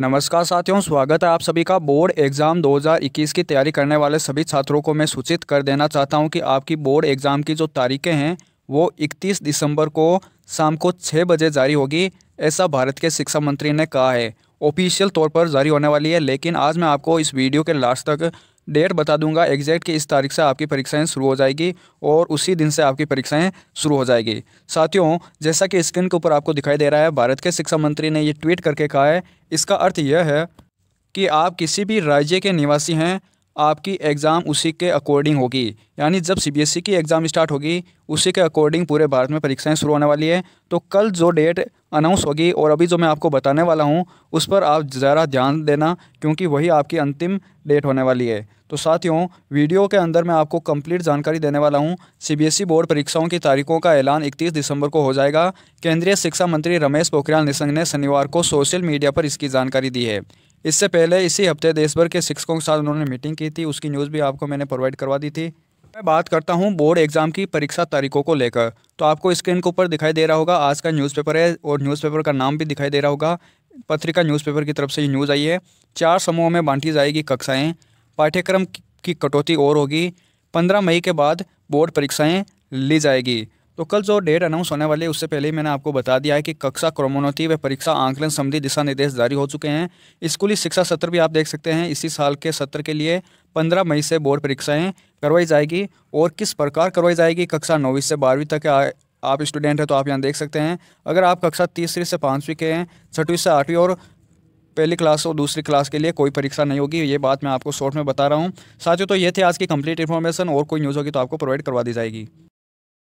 नमस्कार साथियों स्वागत है आप सभी का बोर्ड एग्ज़ाम 2021 की तैयारी करने वाले सभी छात्रों को मैं सूचित कर देना चाहता हूं कि आपकी बोर्ड एग्ज़ाम की जो तारीखें हैं वो 31 दिसंबर को शाम को 6 बजे जारी होगी ऐसा भारत के शिक्षा मंत्री ने कहा है ऑफिशियल तौर पर जारी होने वाली है लेकिन आज मैं आपको इस वीडियो के लास्ट तक डेट बता दूंगा एग्जैक्ट कि इस तारीख से आपकी परीक्षाएं शुरू हो जाएगी और उसी दिन से आपकी परीक्षाएं शुरू हो जाएगी साथियों जैसा कि स्क्रीन के ऊपर आपको दिखाई दे रहा है भारत के शिक्षा मंत्री ने ये ट्वीट करके कहा है इसका अर्थ यह है कि आप किसी भी राज्य के निवासी हैं आपकी एग्ज़ाम उसी के अकॉर्डिंग होगी यानी जब सी e की एग्ज़ाम स्टार्ट होगी उसी के अकॉर्डिंग पूरे भारत में परीक्षाएँ शुरू होने वाली है तो कल जो डेट अनाउंस होगी और अभी जो मैं आपको बताने वाला हूँ उस पर आप ज़रा ध्यान देना क्योंकि वही आपकी अंतिम डेट होने वाली है तो साथियों वीडियो के अंदर मैं आपको कंप्लीट जानकारी देने वाला हूं सीबीएसई e बोर्ड परीक्षाओं की तारीखों का ऐलान 31 दिसंबर को हो जाएगा केंद्रीय शिक्षा मंत्री रमेश पोखरियाल निशंक ने शनिवार को सोशल मीडिया पर इसकी जानकारी दी है इससे पहले इसी हफ्ते देश भर के शिक्षकों के साथ उन्होंने मीटिंग की थी उसकी न्यूज़ भी आपको मैंने प्रोवाइड करवा दी थी मैं बात करता हूं बोर्ड एग्जाम की परीक्षा तारीखों को लेकर तो आपको स्क्रीन के ऊपर दिखाई दे रहा होगा आज का न्यूज़पेपर है और न्यूज़पेपर का नाम भी दिखाई दे रहा होगा पत्रिका न्यूज़पेपर की तरफ से ये न्यूज़ आई है चार समूहों में बांटी जाएगी कक्षाएं पाठ्यक्रम की कटौती और होगी पंद्रह मई के बाद बोर्ड परीक्षाएं ली जाएगी तो कल जो डेट अनाउंस होने वाली है उससे पहले मैंने आपको बता दिया है कि कक्षा क्रमोन्नति व परीक्षा आंकलन संबंधी दिशा निर्देश जारी हो चुके हैं स्कूली शिक्षा सत्र भी आप देख सकते हैं इसी साल के सत्र के लिए 15 मई से बोर्ड परीक्षाएं करवाई जाएगी और किस प्रकार करवाई जाएगी कक्षा नौवीं से बारहवीं तक आप स्टूडेंट हैं तो आप यहाँ देख सकते हैं अगर आप कक्षा तीसरी से पाँचवीं के हैं छठवीं से आठवीं और पहली क्लास और दूसरी क्लास के लिए कोई परीक्षा नहीं होगी ये बात मैं आपको शॉर्ट में बता रहा हूँ साथियों तो ये थे आज की कंप्लीट इन्फॉर्मेशन और कोई न्यूज़ होगी तो आपको प्रोवाइड करवा दी जाएगी